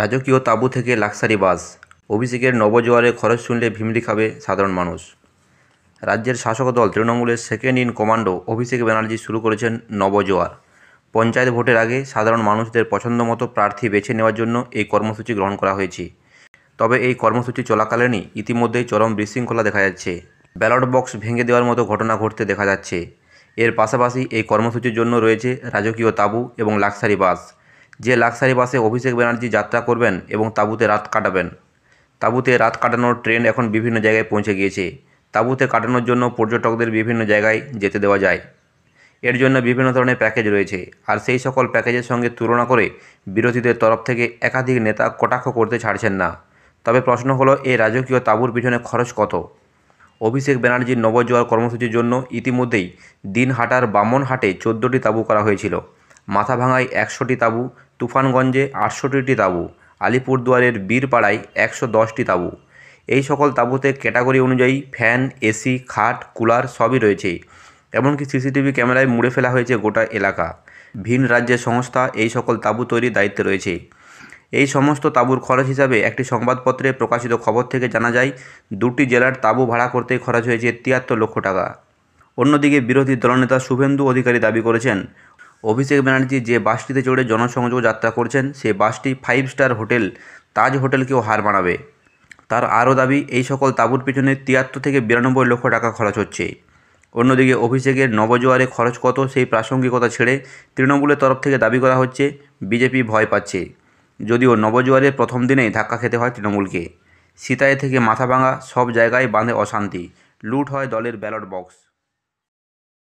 রাজকীয় তাঁবু থেকে লাক্সারি বাস অভিষেকের নবজোয়ারে খরচ শুনলে ভিমড়ি খাবে সাধারণ মানুষ রাজ্যের শাসক দল তৃণমূলের second in commando Abhishek Banerjee শুরু করেছেন নবজোয়ার পঞ্চায়েত ভোটের আগে সাধারণ মানুষদের পছন্দ মতো প্রার্থী বেছে নেওয়ার জন্য এই কর্মসূচি গ্রহণ করা হয়েছে তবে এই কর্মসূচি চলাকালীনই ইতিমধ্যেই চরম বিশৃঙ্খলা দেখা যাচ্ছে ব্যালট বক্স ভেঙে দেওয়ার মতো ঘটনা ঘটতে দেখা যাচ্ছে এর পাশাপাশি এই কর্মসূচির জন্য রয়েছে রাজকীয় তাঁবু এবং লাক্সারি বাস যে লাক্সারি বাসে অভিষেক ব্যানার্জি যাত্রা করবেন এবং তাঁবুতে রাত কাটাবেন তাঁবুতে রাত কাটানোর ট্রেন এখন বিভিন্ন জায়গায় পৌঁছে গিয়েছে তাঁবুতে কাটানোর জন্য পর্যটকদের বিভিন্ন জায়গায় যেতে দেওয়া যায় এর জন্য বিভিন্ন ধরনের প্যাকেজ রয়েছে আর সেই সকল প্যাকেজের সঙ্গে তুলনা করে বিরোধীদের তরফ থেকে একাধিক নেতা কটাক্ষ করতে ছাড়ছেন না তবে প্রশ্ন হলো এই রাজকীয় তাঁবুর পিছনে খরচ কত অভিষেক ব্যানার্জির নবজোয়ার কর্মসূচির জন্য ইতিমধ্যেই দিনহাটার বামনহাটে চোদ্দোটি তাঁবু করা হয়েছিল মাথা ভাঙায় একশোটি তাঁবু তুফানগঞ্জে আটষট্টিটি তাঁবু আলিপুরদুয়ারের বীরপাড়ায় একশো দশটি তাঁবু এই সকল তাঁবুতে ক্যাটাগরি অনুযায়ী ফ্যান এসি খাট কুলার সবই রয়েছে এমনকি সিসিটিভি ক্যামেরায় মুড়ে ফেলা হয়েছে গোটা এলাকা ভিন রাজ্যের সংস্থা এই সকল তাঁবু তৈরির দায়িত্বে রয়েছে এই সমস্ত তাঁবুর খরচ হিসাবে একটি সংবাদপত্রে প্রকাশিত খবর থেকে জানা যায় দুটি জেলার তাঁবু ভাড়া করতে খরচ হয়েছে তিয়াত্তর লক্ষ টাকা অন্যদিকে বিরোধী দলনেতা শুভেন্দু অধিকারী দাবি করেছেন অভিষেক ব্যানার্জি যে বাসটিতে চড়ে জনসংযোগ যাত্রা করছেন সে বাসটি ফাইভ স্টার হোটেল তাজ হোটেলকেও হার মানাবে তার আরও দাবি এই সকল তাঁবুর পিছনে তিয়াত্তর থেকে বিরানব্বই লক্ষ টাকা খরচ হচ্ছে অন্যদিকে অভিষেকের নবজোয়ারে খরচ কত সেই প্রাসঙ্গিকতা ছেড়ে তৃণমূলের তরফ থেকে দাবি করা হচ্ছে বিজেপি ভয় পাচ্ছে যদিও নবজোয়ারের প্রথম দিনেই ধাক্কা খেতে হয় তৃণমূলকে সিতায় থেকে মাথা ভাঙা সব জায়গায় বাঁধে অশান্তি লুট হয় দলের ব্যালট বক্স